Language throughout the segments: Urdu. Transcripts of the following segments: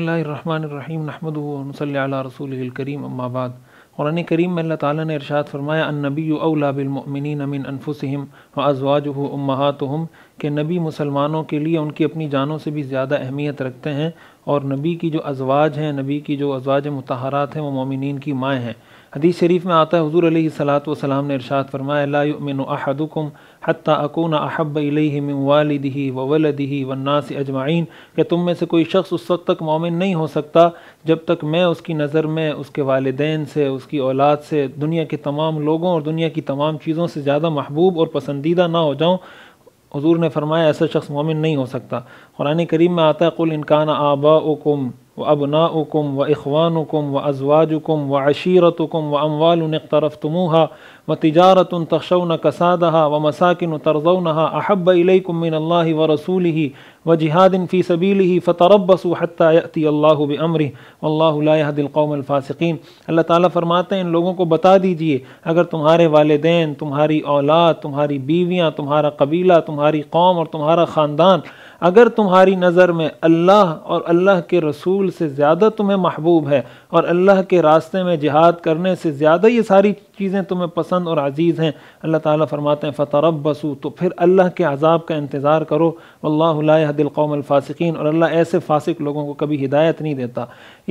اللہ الرحمن الرحیم نحمد صلی علی رسول الکریم بعد قرآن کریم میں اللہ تعالیٰ نے ارشاد فرمایا اولا بالمؤمنین من انفسهم فرمایافُسم ازواجم کہ نبی مسلمانوں کے لیے ان کی اپنی جانوں سے بھی زیادہ اہمیت رکھتے ہیں اور نبی کی جو ازواج ہیں نبی کی جو ازواج متحرات ہیں وہ مومنین کی مائیں ہیں حدیث شریف میں آتا ہے حضور علیہ صلاح وسلام نے ارشاد فرمایا لا یؤمن احدکم حتی اکون احب الیہ من والدہ وول دہی وناس اجمعین کہ تم میں سے کوئی شخص اس وقت تک مومن نہیں ہو سکتا جب تک میں اس کی نظر میں اس کے والدین سے اس کی اولاد سے دنیا کے تمام لوگوں اور دنیا کی تمام چیزوں سے زیادہ محبوب اور پسندیدہ نہ ہو جاؤں حضور نے فرمایا ایسا شخص مومن نہیں ہو سکتا قرآن کریم میں آتا ہے قل آبا او وأبناؤكم وإخوانكم وأزواجكم وعشيرتكم وأموال اقترفتموها و تجارت تخشون کسادہ و مساکن و احب احب من اللہ و رسول ہی و جہاد فی صبیل ہی و حتیٰ اللہ و اللہ الحد القوم الفاصقین اللہ تعالیٰ فرماتے ہیں ان لوگوں کو بتا دیجیے اگر تمہارے والدین تمہاری اولاد تمہاری بیویاں تمہارا قبیلہ تمہاری قوم اور تمہارا خاندان اگر تمہاری نظر میں اللہ اور اللہ کے رسول سے زیادہ تمہیں محبوب ہے اور اللہ کے راستے میں جہاد کرنے سے زیادہ یہ ساری چیزیں تمہیں پسند پسند اور عزیز ہیں اللہ تعالیٰ فرماتے فطرب بسو تو پھر اللہ کے عذاب کا انتظار کرو اللہ علیہ حد القم الفاصین اور اللہ ایسے فاسق لوگوں کو کبھی ہدایت نہیں دیتا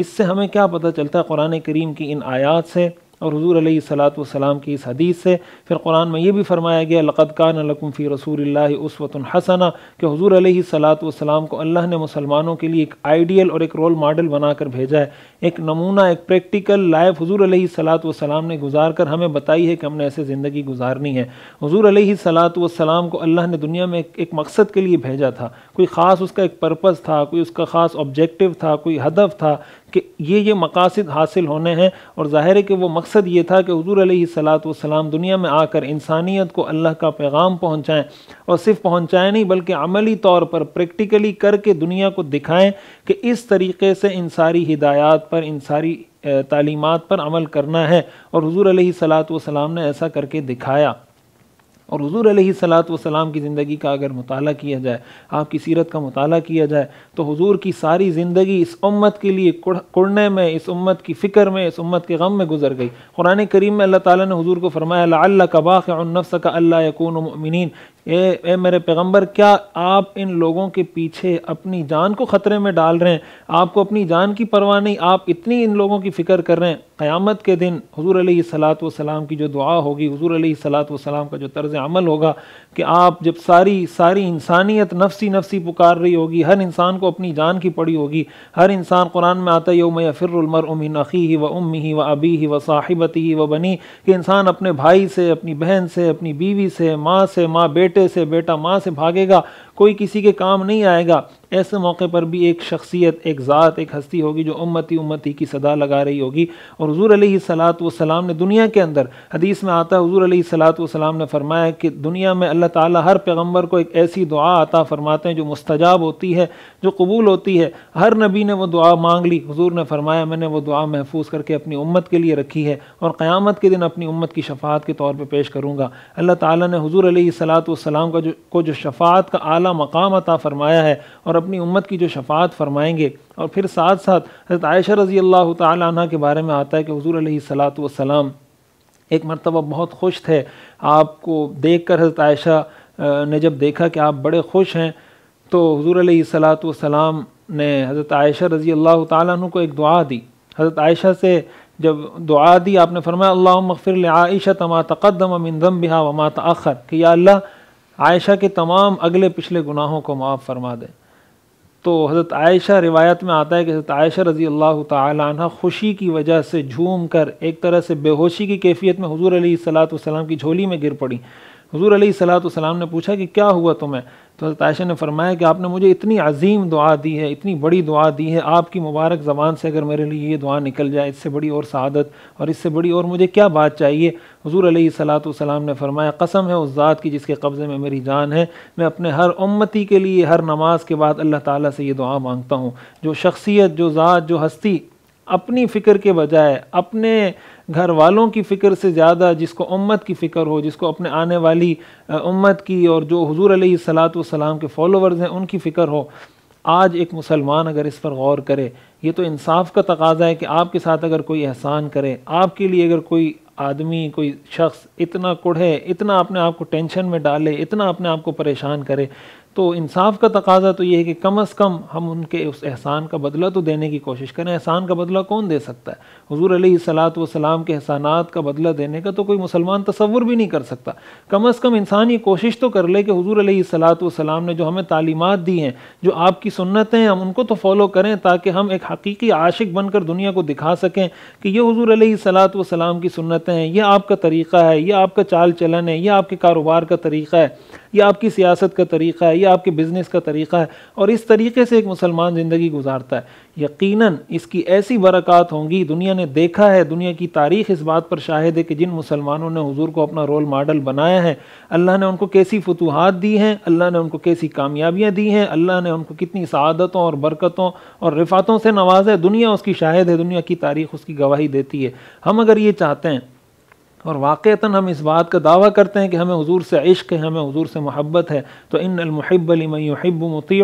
اس سے ہمیں کیا پتہ چلتا ہے قرآن کریم کی ان آیات سے اور حضور علیہ صلاحت والسلام کی اس حدیث سے پھر قرآن میں یہ بھی فرمایا گیا لقد کان لکم فی رسول اللہ عصوط الحسنہ کہ حضور علیہ صلاح والسلام کو اللہ نے مسلمانوں کے لیے ایک آئیڈیل اور ایک رول ماڈل بنا کر بھیجا ہے ایک نمونہ ایک پریکٹیکل لائف حضور علیہ صلاحت والسلام نے گزار کر ہمیں بتائی ہے کہ ہم نے ایسے زندگی گزارنی ہے حضور علیہ صلاح والسلام کو اللہ نے دنیا میں ایک ایک مقصد کے لیے بھیجا تھا کوئی خاص اس کا ایک پرپز تھا کوئی اس کا خاص آبجیکٹیو تھا کوئی ہدف تھا کہ یہ یہ مقاصد حاصل ہونے ہیں اور ظاہر ہے کہ وہ مقصد یہ تھا کہ حضور علیہ السلام دنیا میں آ کر انسانیت کو اللہ کا پیغام پہنچائیں اور صرف پہنچائیں نہیں بلکہ عملی طور پر پریکٹیکلی کر کے دنیا کو دکھائیں کہ اس طریقے سے ان ساری ہدایات پر ان ساری تعلیمات پر عمل کرنا ہے اور حضور علیہ السلام نے ایسا کر کے دکھایا اور حضور علیہ صلاحت وسلام کی زندگی کا اگر مطالعہ کیا جائے آپ کی سیرت کا مطالعہ کیا جائے تو حضور کی ساری زندگی اس امت کے لیے کڑنے میں اس امت کی فکر میں اس امت کے غم میں گزر گئی قرآن کریم میں اللہ تعالیٰ نے حضور کو فرمایا اللہ کا باخ النفس کا اللہ کونین اے اے میرے پیغمبر کیا آپ ان لوگوں کے پیچھے اپنی جان کو خطرے میں ڈال رہے ہیں آپ کو اپنی جان کی پرواہ نہیں آپ اتنی ان لوگوں کی فکر کر رہے ہیں قیامت کے دن حضور علیہ صلاح و السلام کی جو دعا ہوگی حضور علیہ صلاحت و کا جو طرز عمل ہوگا کہ آپ جب ساری ساری انسانیت نفسی نفسی پکار رہی ہوگی ہر انسان کو اپنی جان کی پڑی ہوگی ہر انسان قرآن میں آتا ہے یوم یا فرالمر ام نقی و ام ہی و ابی ہی و صاحبتی ہی و بنی کہ انسان اپنے بھائی سے اپنی بہن سے اپنی بیوی سے ماں سے ماں بیٹے بیٹے سے بیٹا ماں سے بھاگے گا کوئی کسی کے کام نہیں آئے گا ایسے موقع پر بھی ایک شخصیت ایک ذات ایک ہستی ہوگی جو امتی امتی کی صدا لگا رہی ہوگی اور حضور علیہ صلاحت و نے دنیا کے اندر حدیث میں آتا ہے حضور علیہ صلاحات و نے فرمایا کہ دنیا میں اللہ تعالیٰ ہر پیغمبر کو ایک ایسی دعا عطا فرماتے ہیں جو مستجاب ہوتی ہے جو قبول ہوتی ہے ہر نبی نے وہ دعا مانگ لی حضور نے فرمایا میں نے وہ دعا محفوظ کر کے اپنی امت کے لیے رکھی ہے اور قیامت کے دن اپنی امت کی شفاعت کے طور پہ پیش کروں گا اللہ تعالیٰ نے حضور علیہ صلاحت وسلام کا جو کو جو شفاعت کا اعلیٰ اعلیٰ مقام عطا فرمایا ہے اور اپنی امت کی جو شفاعت فرمائیں گے اور پھر ساتھ ساتھ حضرت عائشہ رضی اللہ تعالیٰ کے بارے میں آتا ہے کہ حضور علیہ السلاۃ والسلام ایک مرتبہ بہت خوش تھے آپ کو دیکھ کر حضرت عائشہ نے جب دیکھا کہ آپ بڑے خوش ہیں تو حضور علیہ السلاۃ والسلام نے حضرت عائشہ رضی اللہ تعالیٰ عنہ کو ایک دعا دی حضرت عائشہ سے جب دعا دی آپ نے فرمایا اللہ مغفر وما تأخر کہ یا اللہ عائشہ کے تمام اگلے پچھلے گناہوں کو معاف فرما دے تو حضرت عائشہ روایت میں آتا ہے کہ حضرت عائشہ رضی اللہ تعالی عنہ خوشی کی وجہ سے جھوم کر ایک طرح سے بے ہوشی کی کیفیت میں حضور علیہ سلاۃ والسلام کی جھولی میں گر پڑی حضور علیہ السلاۃ والسلام نے پوچھا کہ کیا ہوا تمہیں تو عائشہ نے فرمایا کہ آپ نے مجھے اتنی عظیم دعا دی ہے اتنی بڑی دعا دی ہے آپ کی مبارک زبان سے اگر میرے لیے یہ دعا نکل جائے اس سے بڑی اور سعادت اور اس سے بڑی اور مجھے کیا بات چاہیے حضور علیہ الصلاۃ والسلام نے فرمایا قسم ہے اس ذات کی جس کے قبضے میں میری جان ہے میں اپنے ہر امتی کے لیے ہر نماز کے بعد اللہ تعالیٰ سے یہ دعا مانگتا ہوں جو شخصیت جو ذات جو ہستی اپنی فکر کے بجائے اپنے گھر والوں کی فکر سے زیادہ جس کو امت کی فکر ہو جس کو اپنے آنے والی امت کی اور جو حضور علیہ صلاحات والسلام السلام کے فالوورز ہیں ان کی فکر ہو آج ایک مسلمان اگر اس پر غور کرے یہ تو انصاف کا تقاضا ہے کہ آپ کے ساتھ اگر کوئی احسان کرے آپ کے لیے اگر کوئی آدمی کوئی شخص اتنا کڑھے اتنا اپنے آپ کو ٹینشن میں ڈالے اتنا اپنے آپ کو پریشان کرے تو انصاف کا تقاضا تو یہ ہے کہ کم از کم ہم ان کے اس احسان کا بدلہ تو دینے کی کوشش کریں احسان کا بدلہ کون دے سکتا ہے حضور علیہ صلاحت و کے احسانات کا بدلہ دینے کا تو کوئی مسلمان تصور بھی نہیں کر سکتا کم از کم انسان یہ کوشش تو کر لے کہ حضور علیہ صلاحت و نے جو ہمیں تعلیمات دی ہیں جو آپ کی سنتیں ہیں ہم ان کو تو فالو کریں تاکہ ہم ایک حقیقی عاشق بن کر دنیا کو دکھا سکیں کہ یہ حضور علیہ صلاحت و کی سنتیں ہیں یہ آپ کا طریقہ ہے یہ آپ کا چال چلن ہے یہ آپ کے کاروبار کا طریقہ ہے یہ آپ کی سیاست کا طریقہ ہے یہ آپ کے بزنس کا طریقہ ہے اور اس طریقے سے ایک مسلمان زندگی گزارتا ہے یقیناً اس کی ایسی برکات ہوں گی دنیا نے دیکھا ہے دنیا کی تاریخ اس بات پر شاہد ہے کہ جن مسلمانوں نے حضور کو اپنا رول ماڈل بنایا ہے اللہ نے ان کو کیسی فتوحات دی ہیں اللہ نے ان کو کیسی کامیابیاں دی ہیں اللہ نے ان کو کتنی سعادتوں اور برکتوں اور رفاتوں سے نوازا دنیا اس کی شاہد ہے دنیا کی تاریخ اس کی گواہی دیتی ہے ہم اگر یہ چاہتے ہیں اور واقعتاً ہم اس بات کا دعویٰ کرتے ہیں کہ ہمیں حضور سے عشق ہے ہمیں حضور سے محبت ہے تو ان المحب لمن یحب مطیع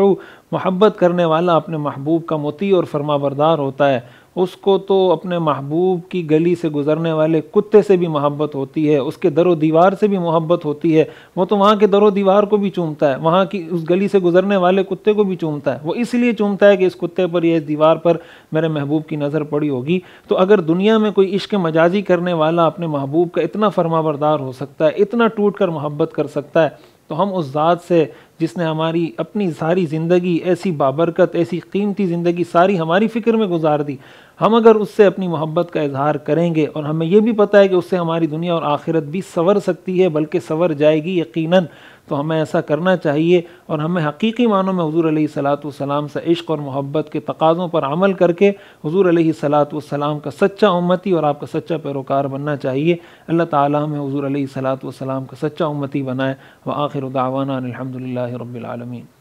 محبت کرنے والا اپنے محبوب کا متی اور فرما بردار ہوتا ہے اس کو تو اپنے محبوب کی گلی سے گزرنے والے کتے سے بھی محبت ہوتی ہے اس کے در و دیوار سے بھی محبت ہوتی ہے وہ تو وہاں کے در و دیوار کو بھی چومتا ہے وہاں کی اس گلی سے گزرنے والے کتے کو بھی چومتا ہے وہ اس لیے چومتا ہے کہ اس کتے پر یا اس دیوار پر میرے محبوب کی نظر پڑی ہوگی تو اگر دنیا میں کوئی عشق مجازی کرنے والا اپنے محبوب کا اتنا فرما بردار ہو سکتا ہے اتنا ٹوٹ کر محبت کر سکتا ہے تو ہم اس ذات سے جس نے ہماری اپنی ساری زندگی ایسی بابرکت ایسی قیمتی زندگی ساری ہماری فکر میں گزار دی ہم اگر اس سے اپنی محبت کا اظہار کریں گے اور ہمیں یہ بھی پتہ ہے کہ اس سے ہماری دنیا اور آخرت بھی سور سکتی ہے بلکہ سور جائے گی یقیناً تو ہمیں ایسا کرنا چاہیے اور ہمیں حقیقی معنوں میں حضور علیہ صلاۃ والسلام سے عشق اور محبت کے تقاضوں پر عمل کر کے حضور علیہ صلاۃ والسلام کا سچا امتی اور آپ کا سچا پیروکار بننا چاہیے اللہ تعالیٰ ہمیں حضور علیہ صلاۃ والسلام کا سچا امتی بنائے و آخر دعوانا الحمد للہ رب العالمین